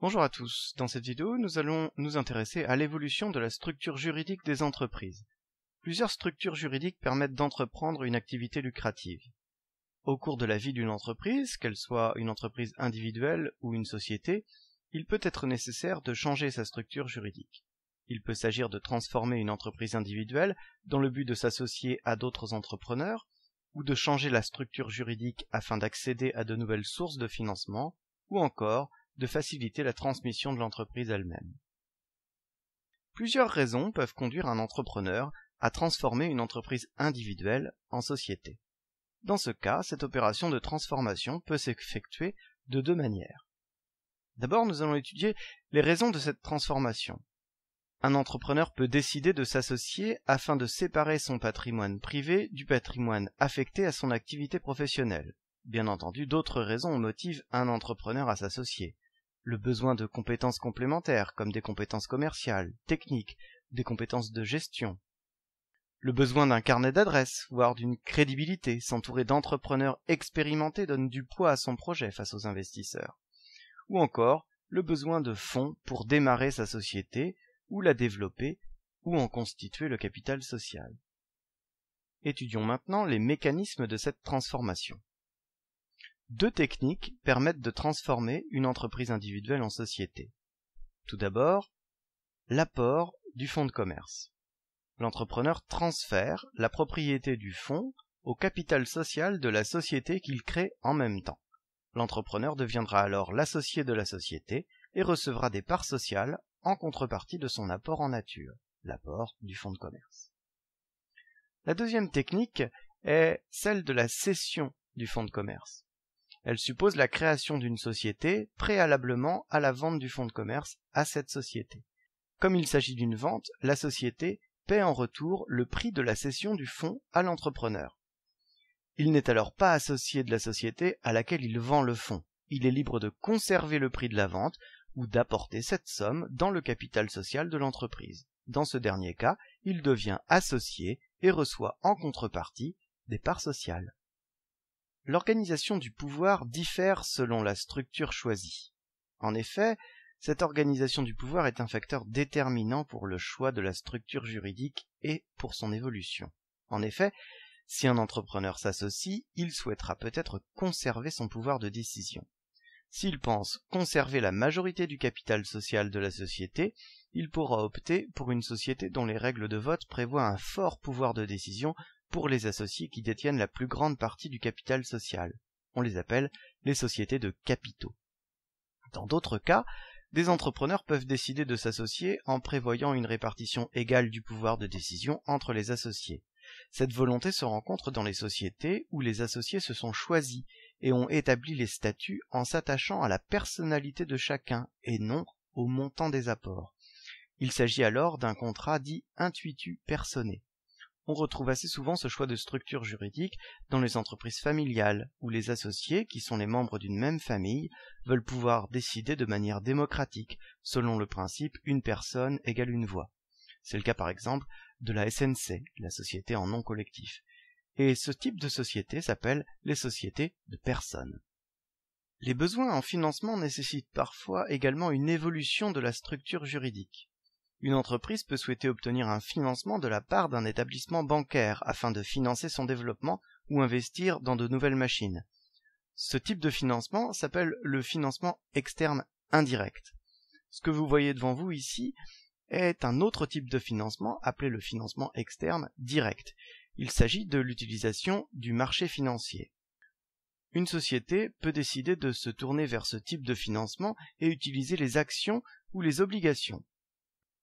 Bonjour à tous, dans cette vidéo nous allons nous intéresser à l'évolution de la structure juridique des entreprises. Plusieurs structures juridiques permettent d'entreprendre une activité lucrative. Au cours de la vie d'une entreprise, qu'elle soit une entreprise individuelle ou une société, il peut être nécessaire de changer sa structure juridique. Il peut s'agir de transformer une entreprise individuelle dans le but de s'associer à d'autres entrepreneurs, ou de changer la structure juridique afin d'accéder à de nouvelles sources de financement, ou encore de faciliter la transmission de l'entreprise elle-même. Plusieurs raisons peuvent conduire un entrepreneur à transformer une entreprise individuelle en société. Dans ce cas, cette opération de transformation peut s'effectuer de deux manières. D'abord, nous allons étudier les raisons de cette transformation. Un entrepreneur peut décider de s'associer afin de séparer son patrimoine privé du patrimoine affecté à son activité professionnelle. Bien entendu, d'autres raisons motivent un entrepreneur à s'associer le besoin de compétences complémentaires comme des compétences commerciales, techniques, des compétences de gestion. Le besoin d'un carnet d'adresses, voire d'une crédibilité, s'entourer d'entrepreneurs expérimentés donne du poids à son projet face aux investisseurs. Ou encore, le besoin de fonds pour démarrer sa société, ou la développer, ou en constituer le capital social. Étudions maintenant les mécanismes de cette transformation. Deux techniques permettent de transformer une entreprise individuelle en société. Tout d'abord, l'apport du fonds de commerce. L'entrepreneur transfère la propriété du fonds au capital social de la société qu'il crée en même temps. L'entrepreneur deviendra alors l'associé de la société et recevra des parts sociales en contrepartie de son apport en nature, l'apport du fonds de commerce. La deuxième technique est celle de la cession du fonds de commerce. Elle suppose la création d'une société préalablement à la vente du fonds de commerce à cette société. Comme il s'agit d'une vente, la société paie en retour le prix de la cession du fonds à l'entrepreneur. Il n'est alors pas associé de la société à laquelle il vend le fonds. Il est libre de conserver le prix de la vente ou d'apporter cette somme dans le capital social de l'entreprise. Dans ce dernier cas, il devient associé et reçoit en contrepartie des parts sociales l'organisation du pouvoir diffère selon la structure choisie. En effet, cette organisation du pouvoir est un facteur déterminant pour le choix de la structure juridique et pour son évolution. En effet, si un entrepreneur s'associe, il souhaitera peut-être conserver son pouvoir de décision. S'il pense conserver la majorité du capital social de la société, il pourra opter pour une société dont les règles de vote prévoient un fort pouvoir de décision pour les associés qui détiennent la plus grande partie du capital social. On les appelle les sociétés de capitaux. Dans d'autres cas, des entrepreneurs peuvent décider de s'associer en prévoyant une répartition égale du pouvoir de décision entre les associés. Cette volonté se rencontre dans les sociétés où les associés se sont choisis et ont établi les statuts en s'attachant à la personnalité de chacun et non au montant des apports. Il s'agit alors d'un contrat dit intuitu personné on retrouve assez souvent ce choix de structure juridique dans les entreprises familiales, où les associés, qui sont les membres d'une même famille, veulent pouvoir décider de manière démocratique, selon le principe une personne égale une voix. C'est le cas par exemple de la SNC, la société en nom collectif. Et ce type de société s'appelle les sociétés de personnes. Les besoins en financement nécessitent parfois également une évolution de la structure juridique. Une entreprise peut souhaiter obtenir un financement de la part d'un établissement bancaire afin de financer son développement ou investir dans de nouvelles machines. Ce type de financement s'appelle le financement externe indirect. Ce que vous voyez devant vous ici est un autre type de financement appelé le financement externe direct. Il s'agit de l'utilisation du marché financier. Une société peut décider de se tourner vers ce type de financement et utiliser les actions ou les obligations.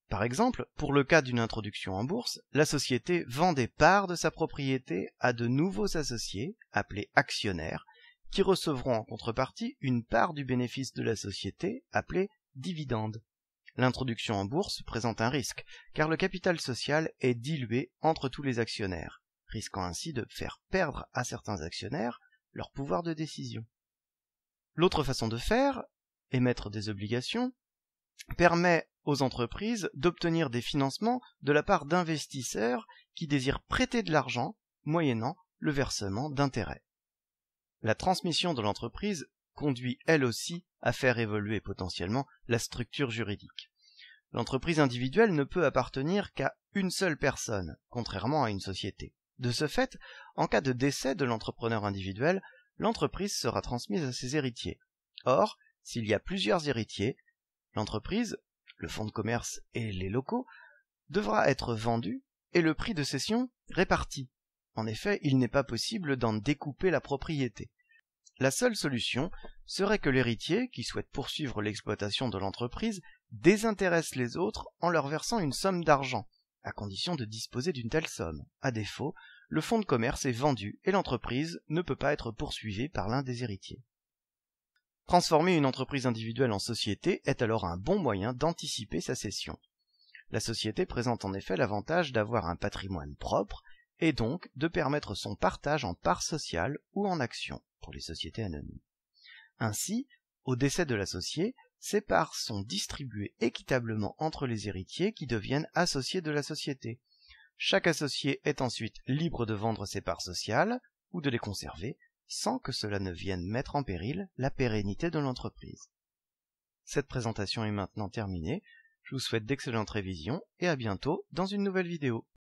Par exemple, pour le cas d'une introduction en bourse, la société vend des parts de sa propriété à de nouveaux associés, appelés actionnaires, qui recevront en contrepartie une part du bénéfice de la société, appelée dividende. L'introduction en bourse présente un risque, car le capital social est dilué entre tous les actionnaires, risquant ainsi de faire perdre à certains actionnaires leur pouvoir de décision. L'autre façon de faire, émettre des obligations, permet aux entreprises d'obtenir des financements de la part d'investisseurs qui désirent prêter de l'argent moyennant le versement d'intérêts. La transmission de l'entreprise conduit elle aussi à faire évoluer potentiellement la structure juridique. L'entreprise individuelle ne peut appartenir qu'à une seule personne, contrairement à une société. De ce fait, en cas de décès de l'entrepreneur individuel, l'entreprise sera transmise à ses héritiers. Or, s'il y a plusieurs héritiers, l'entreprise le fonds de commerce et les locaux, devra être vendu et le prix de cession réparti. En effet, il n'est pas possible d'en découper la propriété. La seule solution serait que l'héritier, qui souhaite poursuivre l'exploitation de l'entreprise, désintéresse les autres en leur versant une somme d'argent, à condition de disposer d'une telle somme. À défaut, le fonds de commerce est vendu et l'entreprise ne peut pas être poursuivie par l'un des héritiers. Transformer une entreprise individuelle en société est alors un bon moyen d'anticiper sa cession. La société présente en effet l'avantage d'avoir un patrimoine propre et donc de permettre son partage en parts sociales ou en actions pour les sociétés anonymes. Ainsi, au décès de l'associé, ses parts sont distribuées équitablement entre les héritiers qui deviennent associés de la société. Chaque associé est ensuite libre de vendre ses parts sociales ou de les conserver sans que cela ne vienne mettre en péril la pérennité de l'entreprise. Cette présentation est maintenant terminée, je vous souhaite d'excellentes révisions et à bientôt dans une nouvelle vidéo.